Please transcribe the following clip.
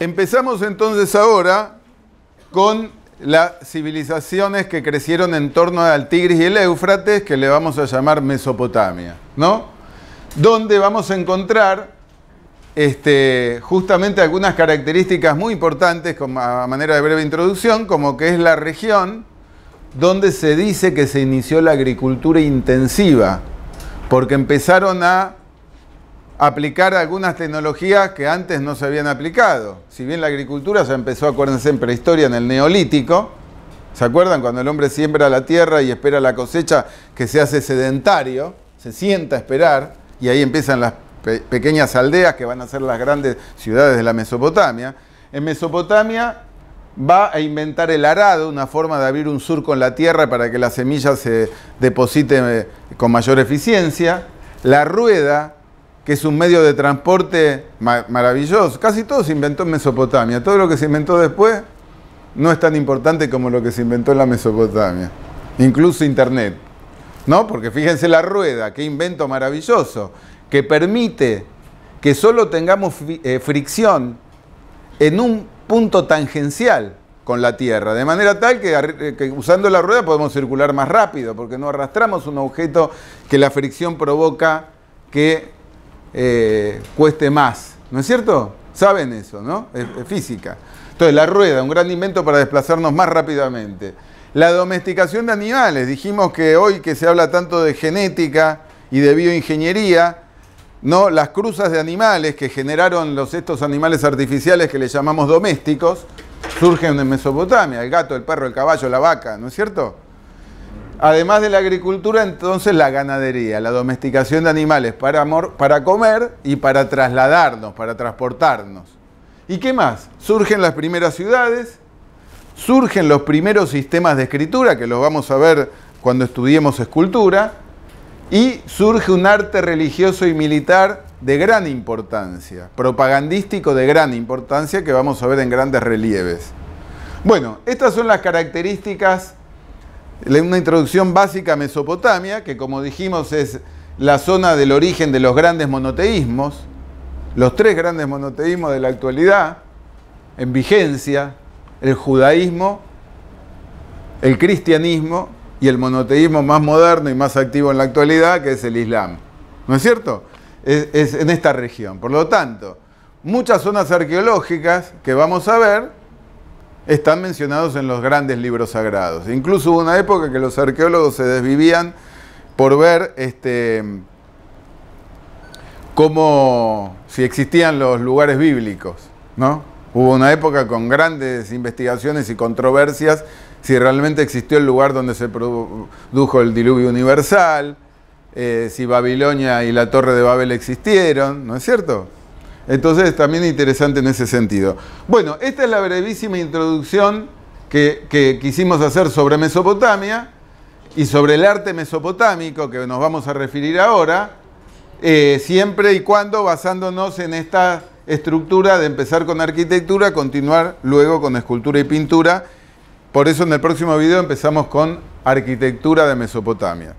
Empezamos entonces ahora con las civilizaciones que crecieron en torno al Tigris y el Éufrates, que le vamos a llamar Mesopotamia, ¿no? Donde vamos a encontrar este, justamente algunas características muy importantes, como a manera de breve introducción, como que es la región donde se dice que se inició la agricultura intensiva, porque empezaron a aplicar algunas tecnologías que antes no se habían aplicado. Si bien la agricultura ya empezó, acuérdense, en prehistoria, en el neolítico, ¿se acuerdan? Cuando el hombre siembra la tierra y espera la cosecha, que se hace sedentario, se sienta a esperar, y ahí empiezan las pequeñas aldeas que van a ser las grandes ciudades de la Mesopotamia. En Mesopotamia va a inventar el arado, una forma de abrir un surco en la tierra para que las semillas se deposite eh, con mayor eficiencia. La rueda, que es un medio de transporte maravilloso. Casi todo se inventó en Mesopotamia. Todo lo que se inventó después no es tan importante como lo que se inventó en la Mesopotamia. Incluso Internet. ¿No? Porque fíjense la rueda, qué invento maravilloso, que permite que solo tengamos eh, fricción en un punto tangencial con la Tierra, de manera tal que, eh, que, usando la rueda podemos circular más rápido, porque no arrastramos un objeto que la fricción provoca que eh, cueste más. ¿No es cierto? Saben eso, ¿no? Es, física. Entonces, la rueda, un gran invento para desplazarnos más rápidamente. La domesticación de animales. Dijimos que hoy que se habla tanto de genética y de bioingeniería, ¿no? las cruzas de animales que generaron estos animales artificiales que le llamamos domésticos surgen en Mesopotamia, el gato, el perro, el caballo, la vaca, ¿no es cierto? Además de la agricultura, entonces la ganadería, la domesticación de animales para, comer y para trasladarnos, para transportarnos. ¿Y qué más? Surgen las primeras ciudades, surgen los primeros sistemas de escritura, que los vamos a ver cuando estudiemos escultura, y surge un arte religioso y militar de gran importancia, propagandístico de gran importancia que vamos a ver en grandes relieves. Bueno, estas son las características una introducción básica a Mesopotamia, que como dijimos es la zona del origen de los grandes monoteísmos, los tres grandes monoteísmos de la actualidad, en vigencia, el judaísmo, el cristianismo y el monoteísmo más moderno y más activo en la actualidad, que es el Islam. ¿No es cierto? Es, en esta región. Por lo tanto, muchas zonas arqueológicas que vamos a ver están mencionados en los grandes libros sagrados. Incluso hubo una época que los arqueólogos se desvivían por ver este, cómo, si existían los lugares bíblicos, ¿no? Hubo una época con grandes investigaciones y controversias si realmente existió el lugar donde se produjo el diluvio universal, eh, si Babilonia y la torre de Babel existieron, ¿no es cierto? Entonces también interesante en ese sentido. Bueno, esta es la brevísima introducción que, quisimos hacer sobre Mesopotamia y sobre el arte mesopotámico que nos vamos a referir ahora, eh, siempre y cuando basándonos en esta estructura de empezar con arquitectura, continuar luego con escultura y pintura. Por eso en el próximo video empezamos con arquitectura de Mesopotamia.